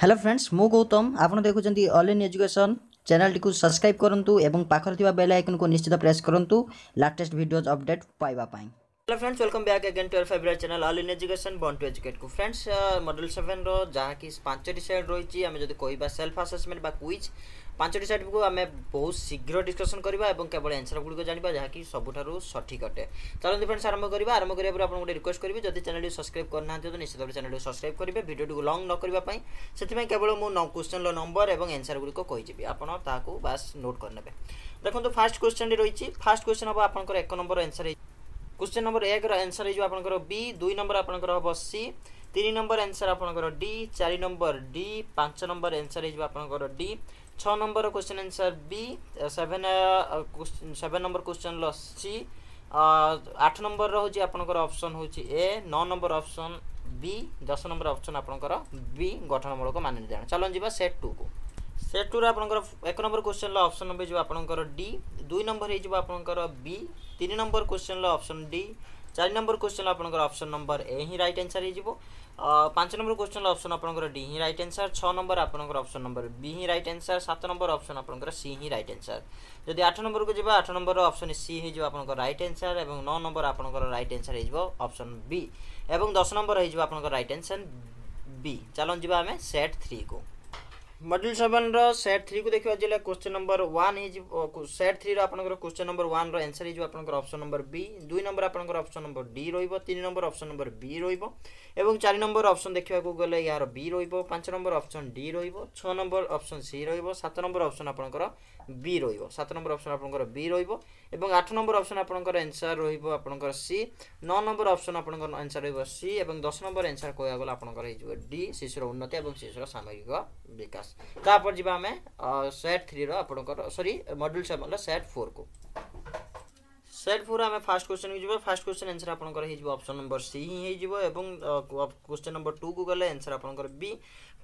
hello friends মু গৌতম আপনার দেখুম অনলাইন এজুকেশন চ্যানেলটি সবসক্রাইব করতু এবং পাখে থাকা বেল আইকন নিশ্চিত প্রেস করতু লাটেস্ট ভিডিওজ অপডেট পাইবা hello friends welcome back again to your favourite channel all in education বন টু এজুকেটকু ফ্রেন্ডস মডেল সেভেনর যাকি পাঁচটি সেট রয়েছে আমি যদি কহবা সেলফ আসেসমেন্ট বা কুইজ পাঁচটি সেটকু আমি বহু শীঘ্র ডিসকসন করা এবং কেবল এনসরগুলো জাঁয়া যাকি সবুঠার সঠিক অটে চলতে ফ্রেন্ডস আরম্ভ করা আরম্ভ করা পরে আপনার রিকোয়েস্ট করবি যদি চ্যানেলটি সবসক্রাইব করে না তো নিশ্চিত ভাবে চ্যানেলটি সবসক্রাইব করবে ভিডিওটি লং নকরা সেপাই কেবল মু কোশ্চেনর নম্বর এবং এনসরগুলো কইযি আপনার তাহলে বাস নোট করে নেবে দেখুন ফার্স্ট কোশ্চেনটি রয়েছে ফার্স্ট কোশ্চেন হব আপনার এক নম্বর এনসর হয়েছে क्वेश्चन नंबर एक रनसर हो आपर बी दुई नंबर आपर हम सी तीन नंबर एनसर आपर डी चार नंबर डी पांच नंबर एनसर हो आपर डी छ number question answer B seven seven number question C आठ नंबर हूँ आपर अप्सन हूँ ए नौ नंबर अप्सन बी दस नंबर अप्सन आपर बी गठनमूलक मान निर्धारण चलो जावा सेट टू को ସେଠୁର ଆପଣଙ୍କର ଏକ ନମ୍ବର କୋଶ୍ଚିନ୍ର ଅପସନ୍ ହୋଇଯିବ ଆପଣଙ୍କର ଡି ଦୁଇ ନମ୍ବର ହୋଇଯିବ ଆପଣଙ୍କର ବି ତିନି ନମ୍ବର କୋଶ୍ଚିନ୍ର ଅପସନ୍ ଡି ଚାରି ନମ୍ବର କୋଶ୍ଚିନ୍ର ଆପଣଙ୍କର ଅପସନ୍ ନମ୍ବର ଏ ହିଁ ରାଇଟ୍ ଆନ୍ସର୍ ହୋଇଯିବ ପାଞ୍ଚ ନମ୍ବର କୋଶ୍ଚିନ୍ର ଅପସନ୍ ଆପଣଙ୍କର ଡି ହିଁ ରାଇଟ୍ ଆନ୍ସର୍ ଛଅ ନମ୍ବର ଆପଣଙ୍କର ଅପସନ୍ ନମ୍ବର ବି ହିଁ ରାଇଟ୍ ଆନ୍ସର୍ ସାତ ନମ୍ବର ଅପସନ୍ ଆପଣଙ୍କର ସି ହିଁ ରାଇଟ୍ ଆନ୍ସର୍ ଯଦି ଆଠ ନମ୍ବରକୁ ଯିବା ଆଠ ନମ୍ବର ଅପସନ୍ ସି ହୋଇଯିବ ଆପଣଙ୍କର ରାଇଟ୍ ଆନ୍ସର୍ ଏବଂ ନଅ ନମ୍ବର ଆପଣଙ୍କର ରାଇଟ୍ ଆନ୍ସର୍ ହୋଇଯିବ ଅପସନ୍ ବି ଏବଂ ଦଶ ନମ୍ବର ହୋଇଯିବ ଆପଣଙ୍କର ରାଇଟ୍ ଆନ୍ସର୍ ବି ଚାଲନ୍ତୁ ଯିବା ଆମେ ସେଟ୍ ଥ୍ରୀକୁ मड्यूल सेवेन रेट थ्री को देखा जिले question number one set three आपर नंबर वन रनसर हो आपर नंबर बी दुई नंबर आपर अप्सन नंबर डी रोन नंबर अप्सन नंबर बी रोन चार नंबर अप्सन देखा गले यार बी रोच नंबर अप्सन डी रंबर नंबर अप्सन सी रत नंबर अप्सन आपर बी रत नंबर अप्सन आपर बी एवं आठ नम्बर अप्सन आप एन्सर रहेको आप नम्बर अप्सन आन्सर रहेको सि दस नम्बर एन्सर कहिवा आपियो डि शिशुर उन्नति शिशुर तापर बिकास तिमी सेट 3 थ्री र आरी मड्युल 7 र सेट 4 को ସେଟ୍ ଫୋର୍ ଆମେ ଫାର୍ଷ୍ଟ କ୍ୱେଶ୍ଚନ୍କୁ ଯିବା ଫାର୍ଷ୍ଟ କ୍ୱେଶ୍ଚନ୍ ଆନ୍ସର୍ ଆପଣଙ୍କର ହେଇଯିବ ଅପସନ୍ ନମ୍ବର ସି ହିଁ ହେଇଯିବ ଏବଂ କ୍ୱେଶ୍ଚନ୍ ନମ୍ବର ଟୁକୁ ଗଲେ ଆନ୍ସର୍ ଆପଣଙ୍କର ବି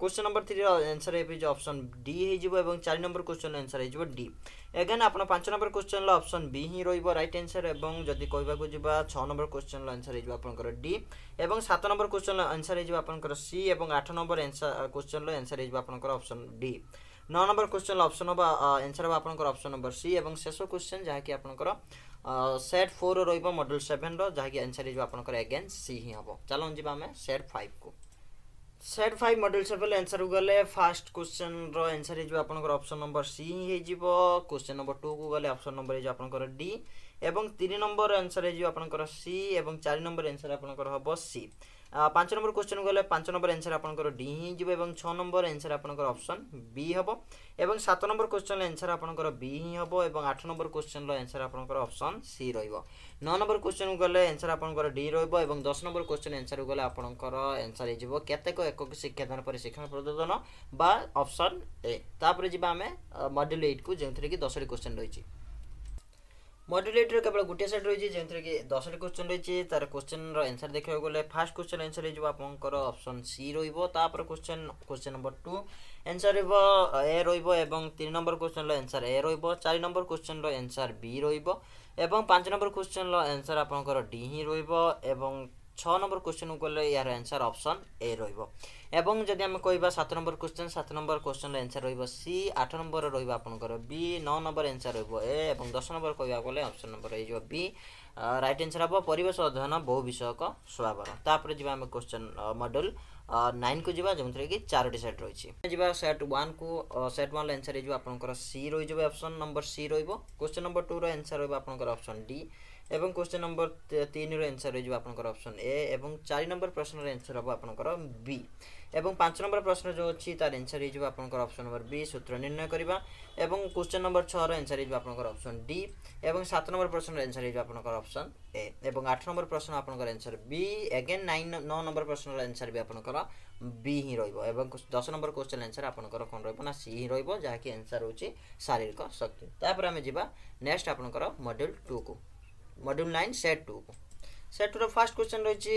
କ୍ୱେଶ୍ଚନ୍ ନମ୍ବର ଥ୍ରୀର ଆନ୍ସର୍ ହେଇଯିବ ଅପସନ୍ ଡି ହେଇଯିବ ଏବଂ ଚାରି ନମ୍ବର କ୍ୱେଶ୍ଚନ୍ର ଆନ୍ସର୍ ହେଇଯିବ ଡି ଏଗେନ୍ ଆପଣ ପାଞ୍ଚ ନମ୍ବର କ୍ୱେଶ୍ଚନ୍ର ଅପସନ୍ ବି ହିଁ ରହିବ ରାଇଟ୍ ଆନ୍ସର୍ ଏବଂ ଯଦି କହିବାକୁ ଯିବା ଛଅ ନମ୍ବର କ୍ୱେଶ୍ଚନ୍ର ଆନ୍ସର୍ ହେଇଯିବ ଆପଣଙ୍କର ଡି ଏବଂ ସାତ ନମ୍ବର କ୍ୱେଶ୍ଚନ୍ର ଆନ୍ସର୍ ହେଇଯିବ ଆପଣଙ୍କର ସି ଏବଂ ଆଠ ନମ୍ବର ଆନ୍ସର୍ କ୍ୱେଶ୍ଚନ୍ର ଆନ୍ସର୍ ହେଇଯିବ ଆପଣଙ୍କର ଅପସନ୍ ଡି ନଅ ନମ୍ବର କ୍ୱେଶ୍ଚନ୍ ଅପସନ୍ ହେବ ଏନ୍ସର୍ ହେବ ଆପଣଙ୍କର ଅପସନ୍ ନମ୍ବର ସି ଏବଂ ଶେଷ କ୍ୱେଶ୍ଚନ୍ ଯାହାକି ଆପଣଙ୍କର ସେଟ୍ ଫୋର୍ ରହିବ ମଡ଼େଲ୍ ସେଭେନ୍ର ଯାହାକି ଆନ୍ସର୍ ହେଇଯିବ ଆପଣଙ୍କର ଏଗେନ୍ ସି ହିଁ ହେବ ଚାଲନ୍ତୁ ଯିବା ଆମେ ସେଟ୍ ଫାଇଭ୍କୁ ସେଟ୍ ଫାଇଭ୍ ମଡ଼େଲ୍ ସେଭେନ୍ ଆନ୍ସର୍କୁ ଗଲେ ଫାର୍ଷ୍ଟ କ୍ୱେଶ୍ଚନ୍ର ଆନ୍ସର୍ ହେଇଯିବ ଆପଣଙ୍କର ଅପସନ୍ ନମ୍ବର ସି ହିଁ ହେଇଯିବ କ୍ୱେଶ୍ଚନ୍ ନମ୍ବର ଟୁକୁ ଗଲେ ଅପସନ୍ ନମ୍ବର ହେଇଯିବ ଆପଣଙ୍କର ଡି ଏବଂ ତିନି ନମ୍ବର ଆନ୍ସର୍ ହେଇଯିବ ଆପଣଙ୍କର ସି ଏବଂ ଚାରି ନମ୍ବର ଆନ୍ସର୍ ଆପଣଙ୍କର ହେବ ସି পাঁচ নম্বর কোশ্চেন গলে পাঁচ নম্বর এনসার আপনার ডি হইযোগ এবং ছ নম্বর এনসার আপনার অপশন বি হব এবং সাত নম্বর কোশ্চেন এনসার আপনার বি হি হব এবং আট নম্বর কোশ্চেন এনসার আপনার অপশন সি রহব ন নম্বর কোশ্চেন গলে এনসার আপনার ডি রহব এবং দশ নম্বর কোশ্চেন এনসার গলে আপনার এনসার হয়ে যাব কেতেক একক শিক্ষাদান পরে শিক্ষা প্রদান বা অপশন এ তাপরে যা আমি মডেল এইট কু যে দশটি কোশ্চেন রয়েছে মডুলেটর কেবল গোটিয়ে সেট রয়েছে যেমন কি দশটা কোশ্চেন রয়েছে তার কোশ্চেনর আনসার দেখে গেলে ফার্স্ট কোশ্চেন আনসার হয়ে আপনার অপশন সি রহব তাপরে question question number two answer রহব এ রহব এবং তিন নম্বর কোশ্চেনর আনসার এ রহব চারি নম্বর কোশ্চেনর আনসার বি রহব এবং পাঁচ নম্বর কোশ্চেনর আনসার আপনার ডি হি রহব এবং ছ নম্বর কোশ্চেন গেলে ইয়ার আনসার অপশন এ রহব এবং যদি আমি কহা সাত নম্বর কোশ্চেন সাত নম্বর কোশ্চেনর আনসার রহব সি আট নম্বর রহব আপনার বি ন নম্বর আনসার রহব এ এবং দশ নম্বর কহা গেলে অপশন নম্বর এই যে বি রাইট আনসার হব পরিবেশ অধ্যয়ন বহু বিষয়ক স্বভাবর তাপরে যা আমি কোশ্চেন মডেল नाइन को जवा जो थी कि चारोटी सेट रही जवा सेट वन को सेट वन एनसर हो आपंकर सी रही option number C question number two answer रपनकर अपसन डी এবং কোশ্চেন নম্বর তিনর এনসর হয়ে যাব আপনার অপশন এ এবং চারি নম্বর প্রশ্নর এনসর হব আপনার বি এবং ପାଞ୍ଚ ନମ୍ବର ପ୍ରଶ୍ନ ଯେଉଁ ଅଛି ତାର ଏନ୍ସର୍ ହେଇଯିବ ଆପଣଙ୍କର ଅପସନ୍ ନମ୍ବର ବି ସୂତ୍ର ନିର୍ଣ୍ଣୟ କରିବା ଏବଂ କ୍ୱେଶ୍ଚନ୍ ନମ୍ବର ଛଅର ଏନ୍ସର୍ ହେଇଯିବ ଆପଣଙ୍କର ଅପସନ୍ ଡି ଏବଂ ସାତ ନମ୍ବର ପ୍ରଶ୍ନର ଏନ୍ସର୍ ହେଇଯିବ ଆପଣଙ୍କର ଅପସନ୍ ଏ ଏବଂ ଆଠ ନମ୍ବର ପ୍ରଶ୍ନ ଆପଣଙ୍କର ଏନ୍ସର୍ ବି ଏଗେନ୍ ନାଇନ୍ ନଅ ନମ୍ବର ପ୍ରଶ୍ନର ଏନ୍ସର୍ ବି ଆପଣଙ୍କର ବି ହିଁ ରହିବ ଏବଂ ଦଶ ନମ୍ବର କ୍ୱେଶ୍ଚନ୍ ଏନ୍ସର୍ ଆପଣଙ୍କର କ'ଣ ରହିବ ନା ସି ହିଁ ରହିବ ଯାହାକି ଏନ୍ସର୍ ହେଉଛି ଶାରୀରିକ ଶକ୍ତି ତାପରେ ଆମେ ଯିବା ନେକ୍ସଟ ଆପଣଙ୍କର ମଡ୍ୟୁଲ୍ ଟୁକୁ ମଡ୍ୟୁଲ୍ ନାଇନ୍ ସେଟ୍ ଟୁକୁ সেটুর ফার্স্ট কোশ্চেন রয়েছে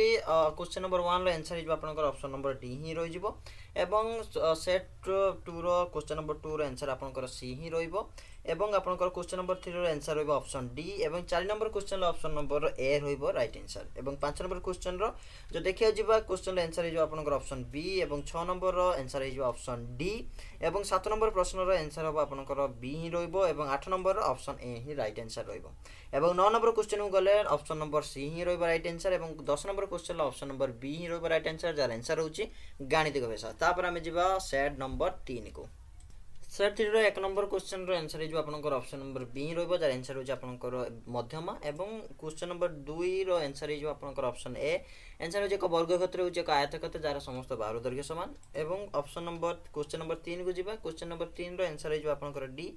কোশ্চেন নম্বর ওয়ানর আনসার হয়ে আপনার অপশন নম্বর ডি হি রইব এবং সেট টুর কোশ্চেন নম্বর টুর আনসার আপনার সি হি রইব এবং আপনার কোশ্চেন নম্বর থ্রির আনসার রহব অপশন ডি এবং চারি number question option number A রহব রাইট আনসার এবং পাঁচ নম্বর কোশ্চেন যদি দেখা যা কোশ্চেন আনসার হয়ে আপনার অপশন বি এবং ছ নম্বর আনসার হয়ে অপশন ডি এবং সাত নম্বর প্রশ্নর আনসার হব আপনার বি হি রহব এবং আট নম্বর অপশন এ হি রাইট আনসার রহব এবং ন নম্বর কোশ্চেন গেলে অপশন নম্বর সি হি রহব রাইট আনসার এবং দশ number question option number B হি রহব রাইট আনসার যার আনসার হচ্ছে গাণিতিক অভ্যাস তাপরে আমি যা সেট নম্বর তিন ସେଟ୍ ଥ୍ରୀର ଏକ ନମ୍ବର କୋଶ୍ଚିନ୍ର ଆନ୍ସର୍ ହେଇଯିବ ଆପଣଙ୍କର ଅପ୍ସନ୍ ନମ୍ବର ବି ରହିବ ଯାହାର ଆନ୍ସର୍ ହେଉଛି ଆପଣଙ୍କର ମଧ୍ୟମା ଏବଂ କୋଶ୍ଚିନ୍ ନମ୍ବର ଦୁଇର ଆନ୍ସର୍ ହେଇଯିବ ଆପଣଙ୍କର ଅପ୍ସନ୍ ଏ ଆନ୍ସର୍ ହେଉଛି ଏକ ବର୍ଗ କ୍ଷେତ୍ର ହେଉଛି ଏକ ଆୟତ କ୍ଷେତ୍ର ଯାହାର ସମସ୍ତ ବାର ଦୈର୍ଘ୍ୟ ସମାନ ଏବଂ ଅପ୍ସନ୍ ନମ୍ବର କୋଶ୍ଚିନ୍ ନମ୍ବର ତିନିକୁ ଯିବା କୋଶ୍ଚିନ୍ ନମ୍ବର ତିନିର ଆନ୍ସର୍ ହେଇଯିବ ଆପଣଙ୍କର ଡି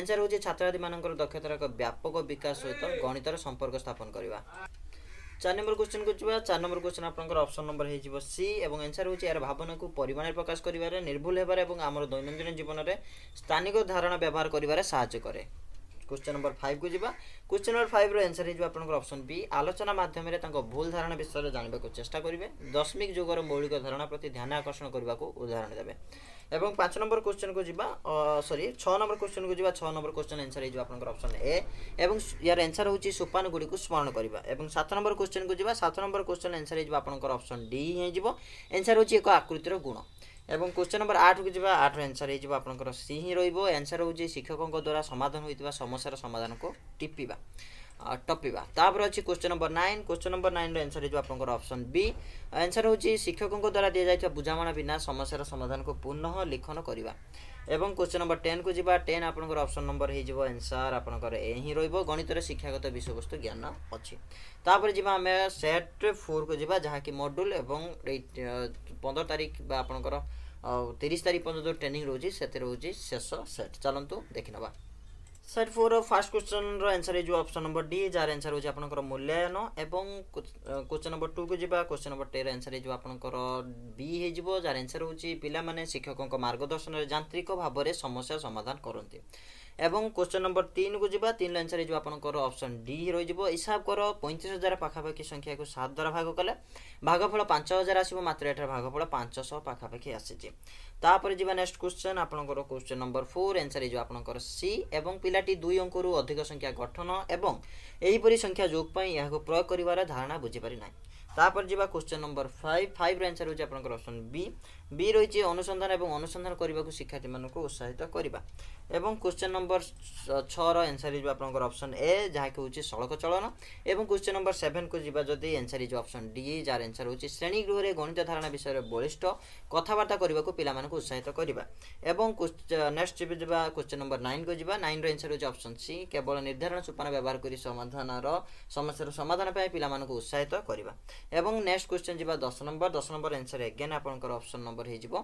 ଆନ୍ସର୍ ହେଉଛି ଛାତ୍ରବାଦୀମାନଙ୍କର ଦକ୍ଷତାର ଏକ ବ୍ୟାପକ ବିକାଶ ସହିତ ଗଣିତର ସମ୍ପର୍କ ସ୍ଥାପନ କରିବା ଚାରି ନମ୍ବର କୋଶ୍ଚିନ୍କୁ ଯିବା ଚାରି ନମ୍ବର କୋଶ୍ଚିନ୍ ଆପଣଙ୍କର ଅପସନ୍ ନମ୍ବର ହୋଇଯିବ ସି ଏବଂ ଏନ୍ସାର୍ ହେଉଛି ଏହାର ଭାବନାକୁ ପରିମାଣରେ ପ୍ରକାଶ କରିବାରେ ନିର୍ଭୁଲ ହେବାରେ ଏବଂ ଆମର ଦୈନନ୍ଦିନ ଜୀବନରେ ସ୍ଥାନିକ ଧାରଣା ବ୍ୟବହାର କରିବାରେ ସାହାଯ୍ୟ କରେ क्वेश्चन नंबर फाइव को जी क्वेश्चन नंबर फाइव रनसर हो आपंकर अप्सन बी आलोचना मध्यम भूल धारणा विषय जानवाक चेषा करेंगे दशमिक जोगर मौलिक धारणा प्रति ध्यान आकर्षण करने को उदाहरण देवे এবং পাঁচ নম্বর কোশ্চেনকু যা সরি ছ নম্বর কোশ্চেনকু যা ছ নম্বর কোশ্চেন এনসার হয়ে আপনার অপশন এ এবং ইয়ার এনসার হচ্ছে সোপানগুড়ি স্মরণ করা এবং সাত নম্বর কোশ্চেনকু যা সাত নম্বর কোশ্চেন এনসার হয়ে আপনার অপশন ডি হয়ে এনসার হচ্ছে এক আকৃতির গুণ ଏବଂ କ୍ୱେଶ୍ଚନ୍ ନମ୍ବର ଆଠକୁ ଯିବା ଆଠର ଆନ୍ସର୍ ହେଇଯିବ ଆପଣଙ୍କର ସି ହିଁ ରହିବ ଆନ୍ସର୍ ହେଉଛି ଶିକ୍ଷକଙ୍କ ଦ୍ୱାରା ସମାଧାନ ହୋଇଥିବା ସମସ୍ୟାର ସମାଧାନକୁ ଟିପିବା ଟପିବା ତାପରେ ଅଛି question number nine question number ନାଇନ୍ର ଆନ୍ସର୍ ହେଇଯିବ ଆପଣଙ୍କର ଅପସନ୍ ବି ଆନ୍ସର୍ ହେଉଛି ଶିକ୍ଷକଙ୍କ ଦ୍ୱାରା ଦିଆଯାଇଥିବା ବୁଝାମଣା ବିନା ସମସ୍ୟାର ସମାଧାନକୁ ପୁନଃ ଲିଖନ କରିବା ଏବଂ କ୍ୱେଶ୍ଚନ୍ ନମ୍ବର ଟେନ୍କୁ ଯିବା ଟେନ୍ ଆପଣଙ୍କର ଅପସନ୍ ନମ୍ବର ହେଇଯିବ ଆନ୍ସର୍ ଆପଣଙ୍କର ଏ ହିଁ ରହିବ ଗଣିତରେ ଶିକ୍ଷାଗତ ବିଷୟବସ୍ତୁ ଜ୍ଞାନ ଅଛି ତାପରେ ଯିବା ଆମେ ସେଟ୍ ଫୋର୍କୁ ଯିବା ଯାହାକି ମଡ଼ୁଲ୍ ଏବଂ ପନ୍ଦର ତାରିଖ ବା ଆପଣଙ୍କର ତିରିଶ ତାରିଖ ପର୍ଯ୍ୟନ୍ତ ଟ୍ରେନିଂ ରହୁଛି ସେଥିରେ ରହୁଛି ଶେଷ ସେଟ୍ ଚାଲନ୍ତୁ ଦେଖିନେବା ସେଟ୍ ଫୋର୍ ଫାର୍ଷ୍ଟ କ୍ୱେଶ୍ଚନ୍ର ଆନ୍ସର୍ ହେଇଯିବ ଅପସନ୍ ନମ୍ବର ଡି ଯାହାର ଆନ୍ସର୍ ହେଉଛି ଆପଣଙ୍କର ମୂଲ୍ୟାୟନ ଏବଂ କ୍ୱେଶ୍ଚନ୍ ନମ୍ବର ଟୁକୁ ଯିବା କ୍ୱେଶ୍ଚନ୍ ନମ୍ବର ଟେର ଆନ୍ସର୍ ହେଇଯିବ ଆପଣଙ୍କର ବି ହେଇଯିବ ଯାହାର ଆନ୍ସର୍ ହେଉଛି ପିଲାମାନେ ଶିକ୍ଷକଙ୍କ ମାର୍ଗଦର୍ଶନରେ ଯାନ୍ତ୍ରିକ ଭାବରେ ସମସ୍ୟା ସମାଧାନ କରନ୍ତି এবং কোশ্চেন নম্বর তিনকু যা তিন আনসর হয়ে আপনার অপসন ডি রয়েছে হিসাব কর পঁয়ত্রিশ হাজার পাখাপাখি সংখ্যাকে সাত দ্বারা ভাগ কলে ভাগফল পাঁচ হাজার আসব মাত্র এটার ভাগফল পাঁচশহ পাখাপাখি আসিছে তাপরে যা নেক্সট কোশ্চেন আপনার কোশ্চেন নম্বর ফোর আনসর হয়ে আপনার সি এবং পিলাটি দুই অঙ্করু অধিক সংখ্যা গঠন এবং এইপরি সংখ্যা যোগ পাই এখন প্রয়োগ করার ধারণা বুঝিপারি না তাপরে যা কোশ্চেন নম্বর ফাইভ ফাইভ্র আনসর হচ্ছে আপনার অপসন বি বি রয়েছে অনুসন্ধান এবং অনুসন্ধান করা শিক্ষার্থী মানুষ উৎসাহিত করা এবং কোশ্চেন নম্বর ছর এনসার হয়ে আপনার অপশন এ যা হচ্ছে সড়ক চলন এবং কোশ্চেন নম্বর সেভেন কু যা যদি এনসার হয়ে অপশন ডি যার এনসার হচ্ছে শ্রেণীগৃহে গণিত ধারণা বিষয়ে বলিষ্ঠ কথাবার্তা করা পিলা উৎসাহিত করা এবং নেক্সট যে যা কোশ্চেন নম্বর নাইন কু যা নাইন এনসার হচ্ছে অপশন সি কেবল নির্ধারণ সোপান ব্যবহার করে সমাধানর সমস্যার সমাধান পাই পিলা উৎসাহিত করা এবং নেক্সট কোশ্চেন যা দশ নম্বর দশ নম্বর এনসার এগেন আপনার অপশন নম্বর নম্বর হয়ে যাব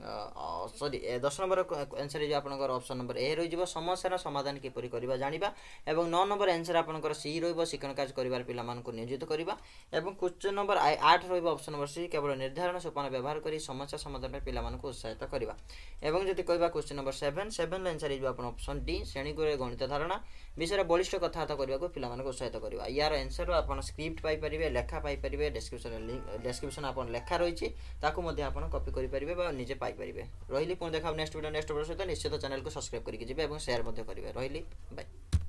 ସରି ଦଶ ନମ୍ବର ଆନ୍ସର୍ ହେଇଯିବ ଆପଣଙ୍କର ଅପସନ୍ ନମ୍ବର ଏ ରହିଯିବ ସମସ୍ୟାର ସମାଧାନ କିପରି କରିବା ଜାଣିବା ଏବଂ ନଅ ନମ୍ବର ଆନ୍ସର୍ ଆପଣଙ୍କର ସି ରହିବ ଶିକ୍ଷଣ କାର୍ଯ୍ୟ କରିବାର ପିଲାମାନଙ୍କୁ ନିୟୋଜିତ କରିବା ଏବଂ କ୍ୱେଶ୍ଚନ୍ ନମ୍ବର ଆଠ ରହିବ ଅପସନ୍ ନମ୍ବର ସି କେବଳ ନିର୍ଦ୍ଧାରଣ ସୋପାନ ବ୍ୟବହାର କରି ସମସ୍ୟା ସମାଧାନ ପାଇଁ ପିଲାମାନଙ୍କୁ ଉତ୍ସାହିତ କରିବା ଏବଂ ଯଦି କହିବା question number seven seven answer ହେଇଯିବ ଆପଣ ଅପସନ୍ ଡି ଶ୍ରେଣୀଗୃହରେ ଗଣିତ ଧାରଣା ବିଷୟରେ ବଳିଷ୍ଠ କଥାବାର୍ତ୍ତା କରିବାକୁ ପିଲାମାନଙ୍କୁ ଉତ୍ସାହିତ କରିବା ଏହାର ଆନ୍ସର୍ ଆପଣ ସ୍କ୍ରିପ୍ଟ ପାଇପାରିବେ ଲେଖା ପାଇପାରିବେ ଡେସ୍କ୍ରିପ୍ସନ୍ ଡେସ୍କ୍ରିପ୍ସନ୍ ଆପଣ ଲେଖା ରହିଛି ତାକୁ ମଧ୍ୟ ଆପଣ କପି କରିପାରିବେ ବା ନିଜେ ପାଇପାରିବେ ରହିଲି ପୁଣି ଦେଖା ହେବ ନେକ୍ସଟ ଭିଡ଼ିଓ ନେକ୍ସଟ ଭିଡ଼ିଓ ସହିତ ନିଶ୍ଚିତ ଚ୍ୟାନେଲକୁ ସବସ୍କ୍ରାଇବ୍ କରିକି ଯିବେ ଏବଂ ସେୟାର ମଧ୍ୟ କରିବେ ରହିଲି ବାଏ